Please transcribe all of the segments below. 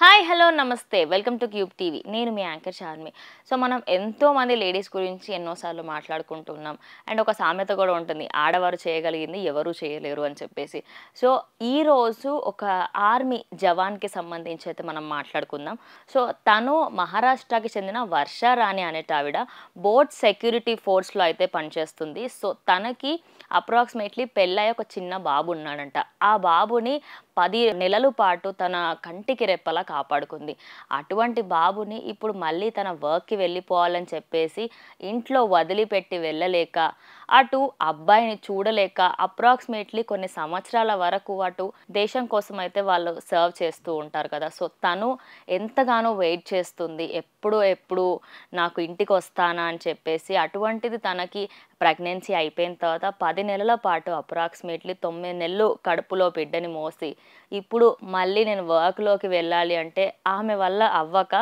hi hello నమస్తే welcome to Cube TV నేను మీ యాంకర్ చార్మి సో మనం ఎంతోమంది లేడీస్ గురించి ఎన్నోసార్లు మాట్లాడుకుంటున్నాం అండ్ ఒక సామెత కూడా ఉంటుంది ఆడవారు చేయగలిగింది ఎవరు చేయలేరు అని చెప్పేసి సో ఈరోజు ఒక ఆర్మీ జవాన్కి సంబంధించి అయితే మనం మాట్లాడుకుందాం సో తను మహారాష్ట్రకి చెందిన వర్ష రాణి అనేట ఆవిడ బోట్ సెక్యూరిటీ ఫోర్స్లో అయితే పనిచేస్తుంది సో తనకి అప్రాక్సిమేట్లీ పెళ్ళయ్య ఒక చిన్న బాబు ఉన్నాడంట ఆ బాబుని పది నెలల పాటు తన కంటికి రెప్పలా కాపాడుకుంది అటువంటి బాబుని ఇప్పుడు మళ్ళీ తన వర్క్కి వెళ్ళిపోవాలని చెప్పేసి ఇంట్లో వదిలిపెట్టి వెళ్ళలేక అటు అబ్బాయిని చూడలేక అప్రాక్సిమేట్లీ కొన్ని సంవత్సరాల వరకు అటు దేశం కోసం అయితే వాళ్ళు సర్వ్ చేస్తూ ఉంటారు కదా సో తను ఎంతగానో వెయిట్ చేస్తుంది ఎప్పుడు ఎప్పుడు నాకు ఇంటికి వస్తానా అని చెప్పేసి అటువంటిది తనకి ప్రెగ్నెన్సీ అయిపోయిన తర్వాత పది నెలల పాటు అప్రాక్సిమేట్లీ తొమ్మిది నెలలు కడుపులో బిడ్డని మోసి ఇప్పుడు మళ్ళీ నేను వర్క్లోకి వెళ్ళాలి అంటే ఆమె వల్ల అవ్వక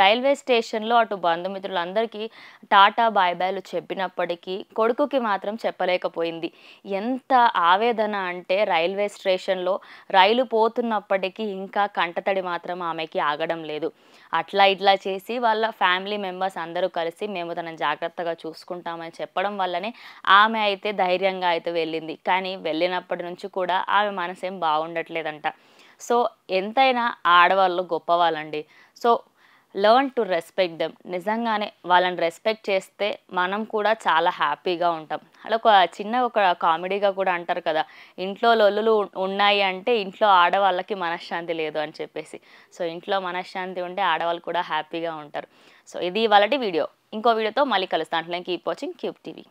రైల్వే స్టేషన్లో అటు బంధుమిత్రులందరికీ టాటా బాయ్ బాయ్లు చెప్పినప్పటికీ కొడుకుకి మాత్రం చెప్పలేకపోయింది ఎంత ఆవేదన అంటే రైల్వే స్టేషన్లో రైలు పోతున్నప్పటికీ ఇంకా కంటతడి మాత్రం ఆమెకి ఆగడం లేదు అట్లా ఇట్లా చేసి వాళ్ళ ఫ్యామిలీ మెంబర్స్ అందరూ కలిసి మేము తనని జాగ్రత్తగా చూసుకుంటామని చెప్పడం వల్ల వల్లనే ఆమె అయితే ధైర్యంగా అయితే వెళ్ళింది కానీ వెళ్ళినప్పటి నుంచి కూడా ఆమె మనసేం బాగుండట్లేదంట సో ఎంతైనా ఆడవాళ్ళు గొప్పవాళ్ళండి so learn to respect them నిజంగానే వాళ్ళని రెస్పెక్ట్ చేస్తే మనం కూడా చాలా హ్యాపీగా ఉంటాం అలా ఒక చిన్న ఒక కామెడీగా కూడా అంటారు కదా ఇంట్లో లొల్లులు ఉన్నాయి అంటే ఇంట్లో ఆడవాళ్ళకి మనశ్శాంతి లేదు అని చెప్పేసి సో ఇంట్లో మనశ్శాంతి ఉంటే ఆడవాళ్ళు కూడా హ్యాపీగా ఉంటారు సో ఇది వాళ్ళటి వీడియో ఇంకో వీడియోతో మళ్ళీ కలుస్తాను అంటే కీప్ వాచింగ్ క్యూబ్ టీవీ